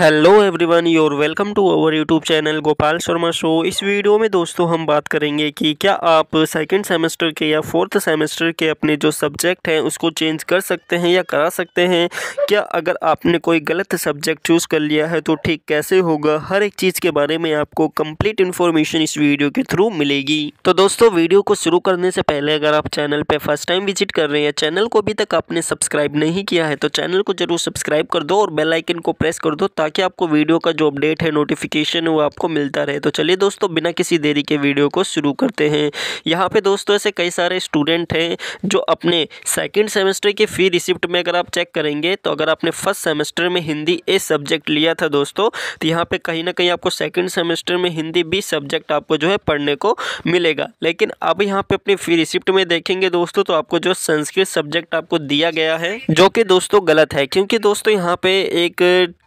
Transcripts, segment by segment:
hello everyone your welcome to our YouTube channel Gopal Sharma show इस video में दोस्तों हम बात करेंगे कि क्या आप सेकंड सेमेस्टर के या फोर्थ सेमेस्टर के अपने जो सब्जेक्ट हैं उसको चेंज कर सकते हैं या करा सकते हैं क्या अगर आपने कोई गलत सब्जेक्ट चूज़ कर लिया है तो ठीक कैसे होगा हर एक चीज़ के बारे में आपको कम्प्लीट इन्फॉर्मेशन इस वीडियो के थ्रू मिलेगी तो दोस्तों वीडियो को शुरू करने से पहले अगर आप चैनल पर फर्स्ट टाइम विजिट कर रहे हैं चैनल को अभी तक आपने सब्सक्राइब नहीं किया है तो चैनल को जरूर सब्सक्राइब कर दो और बेलाइकन को प्रेस कर दो ताकि आपको वीडियो का जो अपडेट है नोटिफिकेशन है वो आपको मिलता रहे तो चलिए दोस्तों बिना किसी देरी के वीडियो को शुरू करते हैं यहाँ पे दोस्तों ऐसे कई सारे स्टूडेंट हैं जो अपने सेकेंड सेमेस्टर की फ़ी रिसिप्ट में अगर आप चेक करेंगे तो अगर आपने फर्स्ट सेमेस्टर में हिंदी ए सब्जेक्ट लिया था दोस्तों तो यहाँ पर कहीं ना कहीं आपको सेकेंड सेमेस्टर में हिंदी बी सब्जेक्ट आपको जो है पढ़ने को मिलेगा लेकिन अब यहाँ पर अपनी फ़ी रिसिप्ट में देखेंगे दोस्तों तो आपको जो संस्कृत सब्जेक्ट आपको दिया गया है जो कि दोस्तों गलत है क्योंकि दोस्तों यहाँ पे एक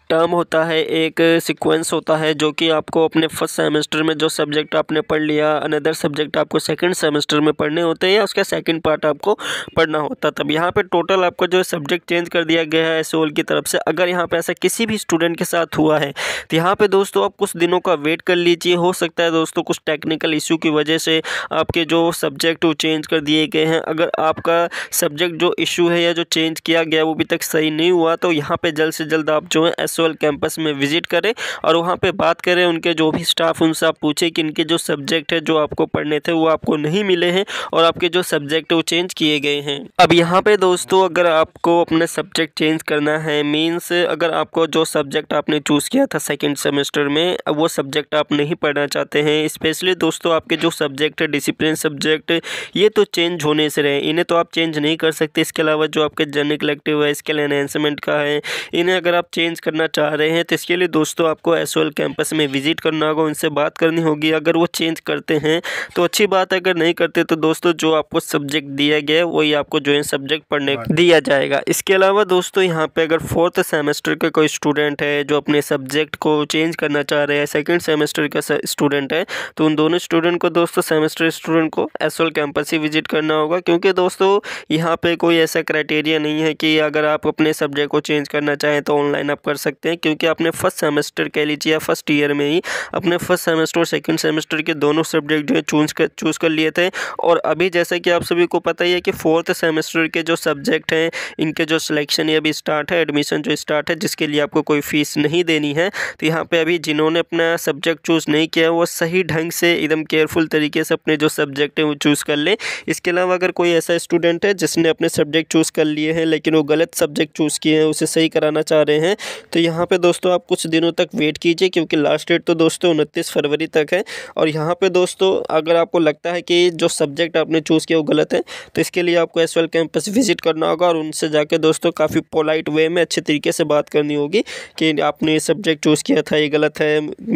टर्म होता है एक सीक्वेंस होता है जो कि आपको अपने फर्स्ट सेमेस्टर में जो सब्जेक्ट आपने पढ़ लिया अनदर सब्जेक्ट आपको सेकंड सेमेस्टर में पढ़ने होते हैं या उसका सेकंड पार्ट आपको पढ़ना होता तब यहाँ पे टोटल आपको जो सब्जेक्ट चेंज कर दिया गया है एसओल की तरफ से अगर यहाँ पे ऐसा किसी भी स्टूडेंट के साथ हुआ है तो यहाँ पर दोस्तों आप कुछ दिनों का वेट कर लीजिए हो सकता है दोस्तों कुछ टेक्निकल इशू की वजह से आपके जो सब्जेक्ट वो चेंज कर दिए गए हैं अगर आपका सब्जेक्ट जो इशू है या जो चेंज किया गया वो अभी तक सही नहीं हुआ तो यहाँ पर जल्द से जल्द आप जो है एस सोल कैंपस में विजिट करें और वहाँ पर बात करें उनके जो भी स्टाफ उनसे आप पूछें कि इनके जो सब्जेक्ट है जो आपको पढ़ने थे वो आपको नहीं मिले हैं और आपके जो सब्जेक्ट वो चेंज किए गए हैं अब यहाँ पर दोस्तों अगर आपको अपने सब्जेक्ट चेंज करना है मीन्स अगर आपको जो सब्जेक्ट आपने चूज़ किया था सेकेंड सेमेस्टर में वो सब्जेक्ट आप नहीं पढ़ना चाहते हैं स्पेशली दोस्तों आपके जो सब्जेक्ट है डिसिप्लिन सब्जेक्ट ये तो चेंज होने से रहे इन्हें तो आप चेंज नहीं कर सकते इसके अलावा जो आपके जनरल कलेक्टिव है स्किल एनहेंसमेंट का है इन्हें अगर आप चेंज करना करना चाह रहे हैं तो इसके लिए दोस्तों आपको एस कैंपस में विजिट करना होगा उनसे बात करनी होगी अगर वो चेंज करते हैं तो अच्छी बात है अगर नहीं करते तो दोस्तों जो आपको सब्जेक्ट दिया गया है वही आपको जो है सब्जेक्ट पढ़ने हाँ दिया जाएगा इसके अलावा दोस्तों यहाँ पर अगर फोर्थ सेमेस्टर का कोई स्टूडेंट है जो अपने सब्जेक्ट को चेंज करना चाह रहे हैं सेकेंड सेमेस्टर का स्टूडेंट है तो उन दोनों स्टूडेंट को दोस्तों सेमेस्टर स्टूडेंट को एस कैंपस ही विजिट करना होगा क्योंकि दोस्तों यहाँ पे कोई ऐसा क्राइटेरिया नहीं है कि अगर आप अपने सब्जेक्ट को चेंज करना चाहें तो ऑनलाइन आप कर सकते सकते हैं क्योंकि आपने फर्स्ट सेमेस्टर कह लीजिए या फर्स्ट ईयर में ही अपने फर्स्ट सेमेस्टर और सेकेंड सेमेस्टर के दोनों सब्जेक्ट जो है चूज कर चूज़ कर लिए थे और अभी जैसे कि आप सभी को पता ही है कि फोर्थ सेमेस्टर के जो सब्जेक्ट हैं इनके जो सिलेक्शन अभी स्टार्ट है एडमिशन जो स्टार्ट है जिसके लिए आपको कोई फ़ीस नहीं देनी है तो यहाँ पर अभी जिन्होंने अपना सब्जेक्ट चूज़ नहीं किया वो सही ढंग से एकदम केयरफुल तरीके से अपने जो सब्जेक्ट हैं वो चूज़ कर लें इसके अलावा अगर कोई ऐसा स्टूडेंट है जिसने अपने सब्जेक्ट चूज़ कर लिए हैं लेकिन वो गलत सब्जेक्ट चूज़ किए हैं उसे सही कराना चाह रहे हैं तो यहाँ पे दोस्तों आप कुछ दिनों तक वेट कीजिए क्योंकि लास्ट डेट तो दोस्तों उनतीस फरवरी तक है और यहाँ पे दोस्तों अगर आपको लगता है कि जो सब्जेक्ट आपने चूज़ किया वो गलत है तो इसके लिए आपको एस कैंपस विजिट करना होगा और उनसे जाके दोस्तों काफ़ी पोलाइट वे में अच्छे तरीके से बात करनी होगी कि आपने ये सब्जेक्ट चूज़ किया था ये गलत है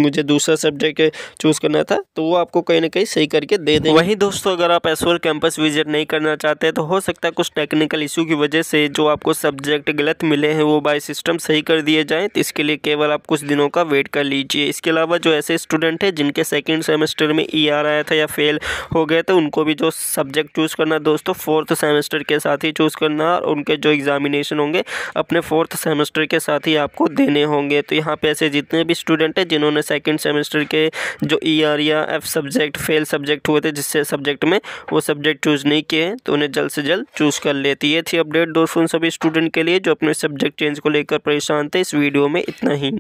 मुझे दूसरा सब्जेक्ट चूज़ करना था तो वो आपको कहीं ना कहीं सही करके दे दें वहीं दोस्तों अगर आप एस कैंपस विजिट नहीं करना चाहते तो हो सकता है कुछ टेक्निकल इशू की वजह से जो आपको सब्जेक्ट गलत मिले हैं वो बाई सिस्टम सही कर दिए जाए जाएँ तो इसके लिए केवल आप कुछ दिनों का वेट कर लीजिए इसके अलावा जो ऐसे स्टूडेंट हैं जिनके सेकेंड सेमेस्टर में ई e आर आया था या फेल हो गए तो उनको भी जो सब्जेक्ट चूज़ करना दोस्तों फोर्थ सेमेस्टर के साथ ही चूज़ करना और उनके जो एग्जामिनेशन होंगे अपने फोर्थ सेमेस्टर के साथ ही आपको देने होंगे तो यहाँ पे ऐसे जितने भी स्टूडेंट हैं जिन्होंने सेकेंड सेमेस्टर के जो ई e आर या एफ सब्जेक्ट फेल सब्जेक्ट हुए थे जिससे सब्जेक्ट में वो सब्जेक्ट चूज़ नहीं किए हैं तो उन्हें जल्द से जल्द चूज़ कर लेती है थी अपडेट दोस्तों सभी स्टूडेंट के लिए जो अपने सब्जेक्ट चेंज को लेकर परेशान थे इस वीडियो में इतना ही